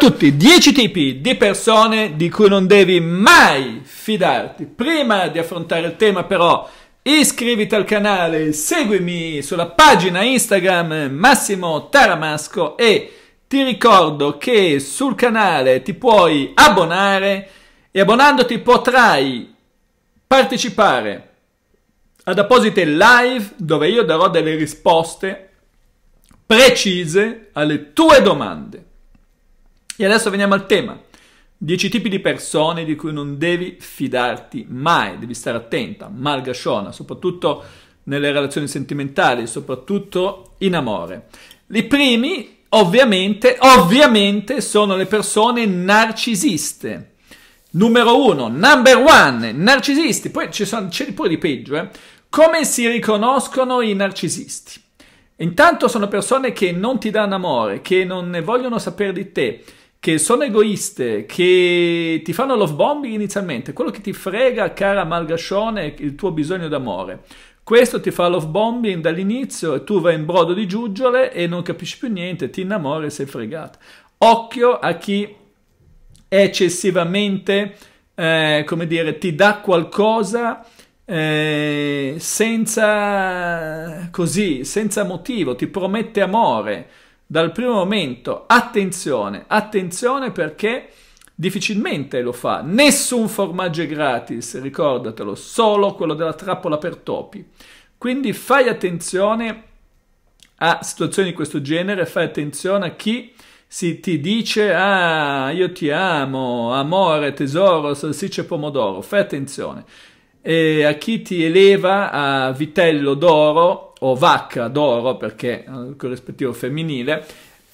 tutti, 10 tipi di persone di cui non devi mai fidarti. Prima di affrontare il tema però iscriviti al canale, seguimi sulla pagina Instagram Massimo Taramasco e ti ricordo che sul canale ti puoi abbonare e abbonandoti potrai partecipare ad apposite live dove io darò delle risposte precise alle tue domande. E adesso veniamo al tema. 10 tipi di persone di cui non devi fidarti mai, devi stare attenta, malgasciona, soprattutto nelle relazioni sentimentali, soprattutto in amore. I primi, ovviamente, ovviamente sono le persone narcisiste. Numero uno, number one, narcisisti. Poi ci sono, c'è pure di peggio, eh. Come si riconoscono i narcisisti? Intanto sono persone che non ti danno amore, che non ne vogliono sapere di te, che sono egoiste, che ti fanno love bombing inizialmente, quello che ti frega, cara malgascione, è il tuo bisogno d'amore. Questo ti fa love bombing dall'inizio e tu vai in brodo di giuggiole e non capisci più niente, ti innamori e sei fregato. Occhio a chi è eccessivamente, eh, come dire, ti dà qualcosa eh, senza così, senza motivo, ti promette amore dal primo momento. Attenzione, attenzione perché difficilmente lo fa. Nessun formaggio è gratis, ricordatelo, solo quello della trappola per topi. Quindi fai attenzione a situazioni di questo genere, fai attenzione a chi si ti dice ah io ti amo, amore, tesoro, salsiccia e pomodoro, fai attenzione e a chi ti eleva a vitello d'oro o vacca d'oro perché è il corrispettivo femminile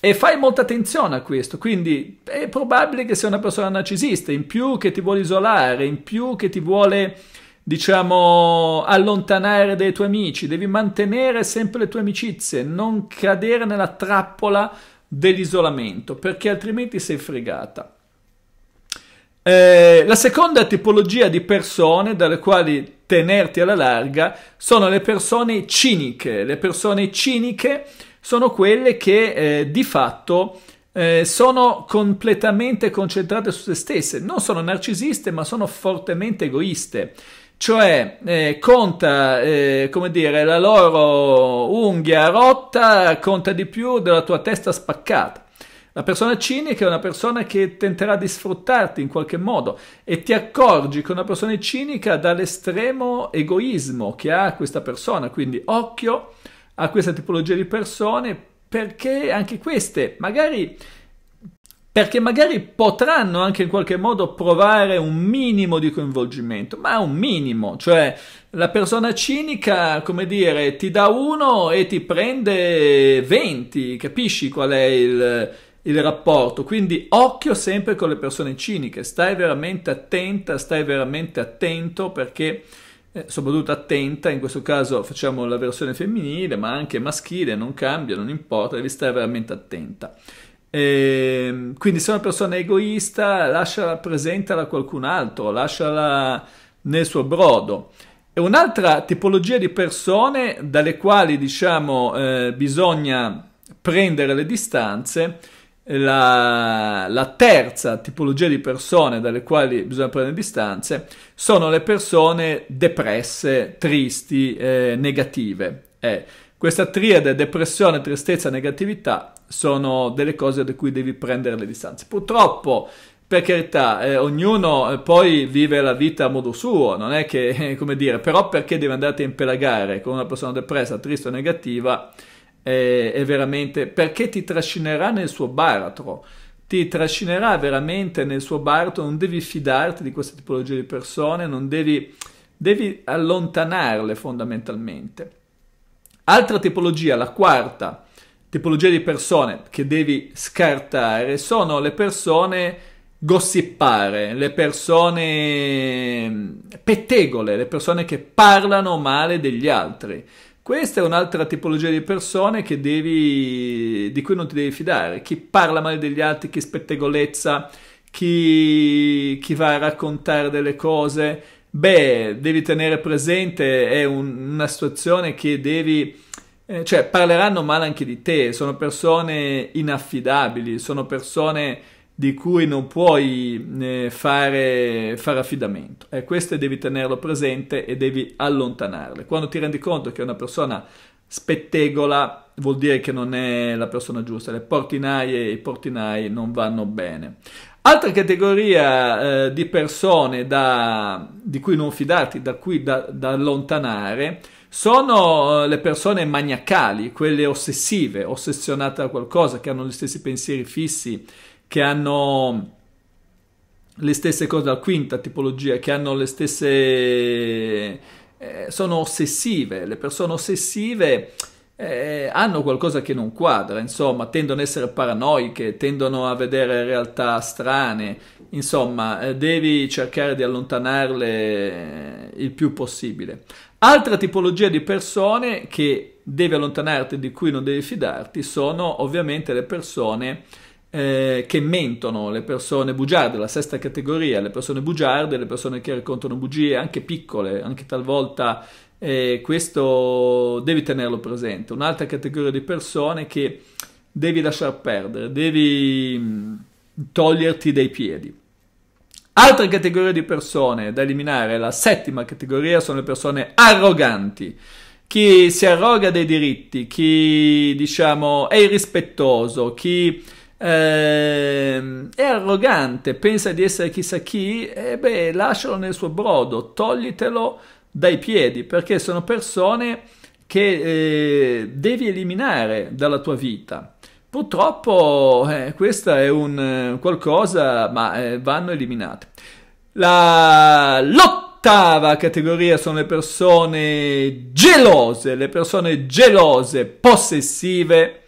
e fai molta attenzione a questo, quindi è probabile che sia una persona narcisista, in più che ti vuole isolare, in più che ti vuole, diciamo, allontanare dai tuoi amici, devi mantenere sempre le tue amicizie, non cadere nella trappola dell'isolamento, perché altrimenti sei fregata. Eh, la seconda tipologia di persone dalle quali tenerti alla larga sono le persone ciniche. Le persone ciniche sono quelle che eh, di fatto eh, sono completamente concentrate su se stesse, non sono narcisiste ma sono fortemente egoiste. Cioè eh, conta, eh, come dire, la loro unghia rotta conta di più della tua testa spaccata. La persona cinica è una persona che tenterà di sfruttarti in qualche modo e ti accorgi che una persona è cinica dall'estremo egoismo che ha questa persona, quindi occhio a questa tipologia di persone perché anche queste magari perché magari potranno anche in qualche modo provare un minimo di coinvolgimento, ma un minimo, cioè la persona cinica, come dire, ti dà uno e ti prende 20, capisci qual è il, il rapporto. Quindi occhio sempre con le persone ciniche, stai veramente attenta, stai veramente attento perché eh, soprattutto attenta, in questo caso facciamo la versione femminile, ma anche maschile, non cambia, non importa, devi stare veramente attenta. E, ehm, quindi se una persona è egoista, lasciala, presentare a qualcun altro, lasciala nel suo brodo. E un'altra tipologia di persone dalle quali diciamo eh, bisogna prendere le distanze la, la, terza tipologia di persone dalle quali bisogna prendere distanze sono le persone depresse, tristi, eh, negative. Eh, questa triade, depressione, tristezza, negatività, sono delle cose da cui devi prendere le distanze. Purtroppo, per carità, eh, ognuno eh, poi vive la vita a modo suo, non è che, come dire, però perché devi andare a impelagare con una persona depressa, triste o negativa? è, è veramente perché ti trascinerà nel suo baratro ti trascinerà veramente nel suo baratro, non devi fidarti di questa tipologia di persone, non devi, devi allontanarle fondamentalmente. Altra tipologia, la quarta tipologia di persone che devi scartare sono le persone gossipare, le persone mm, pettegole, le persone che parlano male degli altri, questa è un'altra tipologia di persone devi, di cui non ti devi fidare, chi parla male degli altri, chi spettegolezza, chi, chi va a raccontare delle cose. Beh, devi tenere presente, è un, una situazione che devi... Eh, cioè, parleranno male anche di te, sono persone inaffidabili, sono persone di cui non puoi eh, fare, fare affidamento. E queste devi tenerlo presente e devi allontanarle. Quando ti rendi conto che una persona spettegola vuol dire che non è la persona giusta, le portinaie e i portinai non vanno bene. Altra categoria eh, di persone da, di cui non fidarti, da cui da, da allontanare, sono eh, le persone maniacali, quelle ossessive, ossessionate da qualcosa, che hanno gli stessi pensieri fissi che hanno le stesse cose, la quinta tipologia, che hanno le stesse... Eh, sono ossessive, le persone ossessive eh, hanno qualcosa che non quadra, insomma, tendono ad essere paranoiche, tendono a vedere realtà strane, insomma, eh, devi cercare di allontanarle eh, il più possibile. Altra tipologia di persone che devi allontanarti, di cui non devi fidarti, sono ovviamente le persone eh, che mentono, le persone bugiarde, la sesta categoria, le persone bugiarde, le persone che raccontano bugie anche piccole, anche talvolta eh, questo devi tenerlo presente. Un'altra categoria di persone che devi lasciar perdere, devi toglierti dai piedi. Altra categoria di persone da eliminare, la settima categoria, sono le persone arroganti. Chi si arroga dei diritti, chi diciamo è irrispettoso, chi eh, è arrogante, pensa di essere chissà chi, e beh, lascialo nel suo brodo, toglitelo dai piedi, perché sono persone che eh, devi eliminare dalla tua vita. Purtroppo eh, questo è un eh, qualcosa, ma eh, vanno eliminate. La l'ottava categoria sono le persone gelose, le persone gelose, possessive,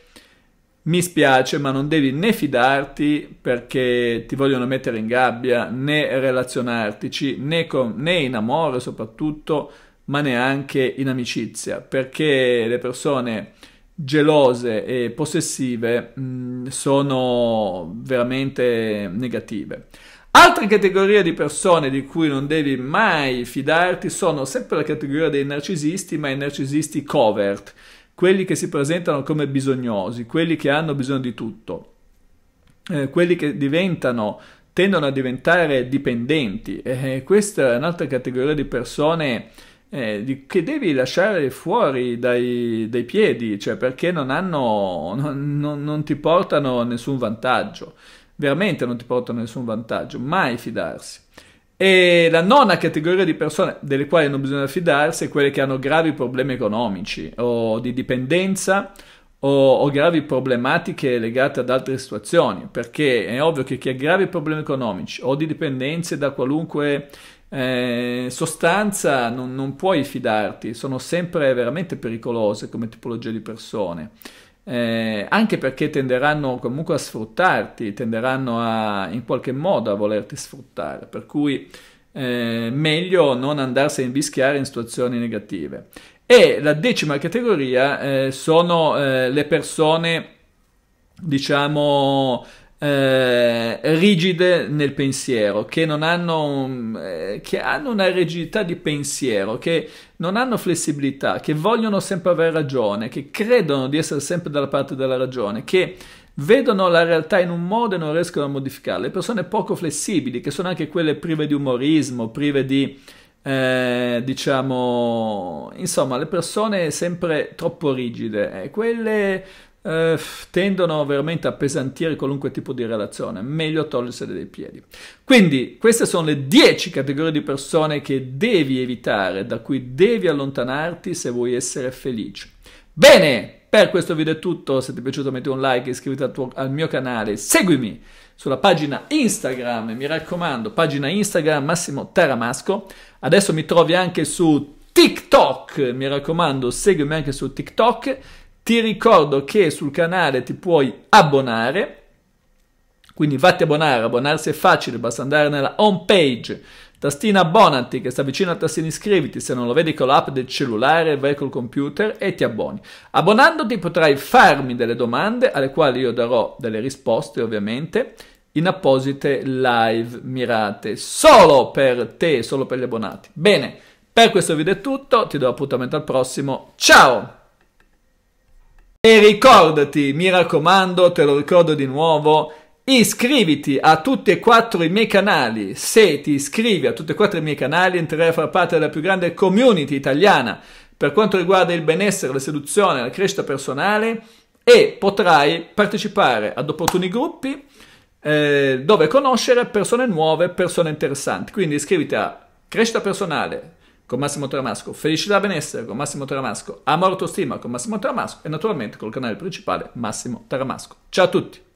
mi spiace ma non devi né fidarti perché ti vogliono mettere in gabbia, né relazionartici, né, con, né in amore soprattutto, ma neanche in amicizia, perché le persone gelose e possessive mh, mm, sono veramente negative. Altre categorie di persone di cui non devi mai fidarti sono sempre la categoria dei narcisisti, ma i narcisisti covert, quelli che si presentano come bisognosi, quelli che hanno bisogno di tutto, eh, quelli che diventano tendono a diventare dipendenti. Eh, questa è un'altra categoria di persone eh, di, che devi lasciare fuori dai, dai piedi, cioè perché non, hanno, non, non, non, ti portano nessun vantaggio. Veramente non ti portano nessun vantaggio, mai fidarsi. E la nona categoria di persone delle quali non bisogna fidarsi è quelle che hanno gravi problemi economici o di dipendenza o, o, gravi problematiche legate ad altre situazioni, perché è ovvio che chi ha gravi problemi economici o di dipendenze da qualunque eh, sostanza non, non puoi fidarti, sono sempre veramente pericolose come tipologia di persone eh, anche perché tenderanno comunque a sfruttarti, tenderanno a, in qualche modo a volerti sfruttare, per cui eh, meglio non andarsi a invischiare in situazioni negative. E la decima categoria eh, sono eh, le persone, diciamo, eh, rigide nel pensiero, che, non hanno, eh, che hanno una rigidità di pensiero, che non hanno flessibilità, che vogliono sempre avere ragione, che credono di essere sempre dalla parte della ragione, che vedono la realtà in un modo e non riescono a modificarla. Le persone poco flessibili, che sono anche quelle prive di umorismo, prive di... Eh, diciamo, insomma, le persone sempre troppo rigide, eh, quelle eh, tendono veramente a pesantire qualunque tipo di relazione, meglio togliersele dai piedi. Quindi queste sono le 10 categorie di persone che devi evitare, da cui devi allontanarti se vuoi essere felice. Bene, per questo video è tutto, se ti è piaciuto metti un like, iscriviti al, tuo, al, mio canale, seguimi sulla pagina Instagram, mi raccomando, pagina Instagram Massimo Taramasco, adesso mi trovi anche su TikTok, mi raccomando, seguimi anche su TikTok ti ricordo che sul canale ti puoi abbonare, quindi vatti abbonare, abbonarsi è facile, basta andare nella home page, tastina abbonati che sta vicino al tastino iscriviti, se non lo vedi con l'app del cellulare, vai col computer e ti abboni. Abbonandoti potrai farmi delle domande alle quali io darò delle risposte ovviamente in apposite live mirate solo per te, solo per gli abbonati. Bene, per questo video è tutto, ti do appuntamento al prossimo, ciao! E ricordati, mi raccomando, te lo ricordo di nuovo, iscriviti a tutti e quattro i miei canali. Se ti iscrivi a tutti e quattro i miei canali entrerai a far parte della più grande community italiana per quanto riguarda il benessere, la seduzione, la crescita personale e potrai partecipare ad opportuni gruppi eh, dove conoscere persone nuove, persone interessanti. Quindi iscriviti a Crescita Personale, con Massimo Tramasco, Felicità Benessere con Massimo Tramasco, Amor Autostima con Massimo Tramasco e naturalmente col canale principale Massimo Tramasco. Ciao a tutti!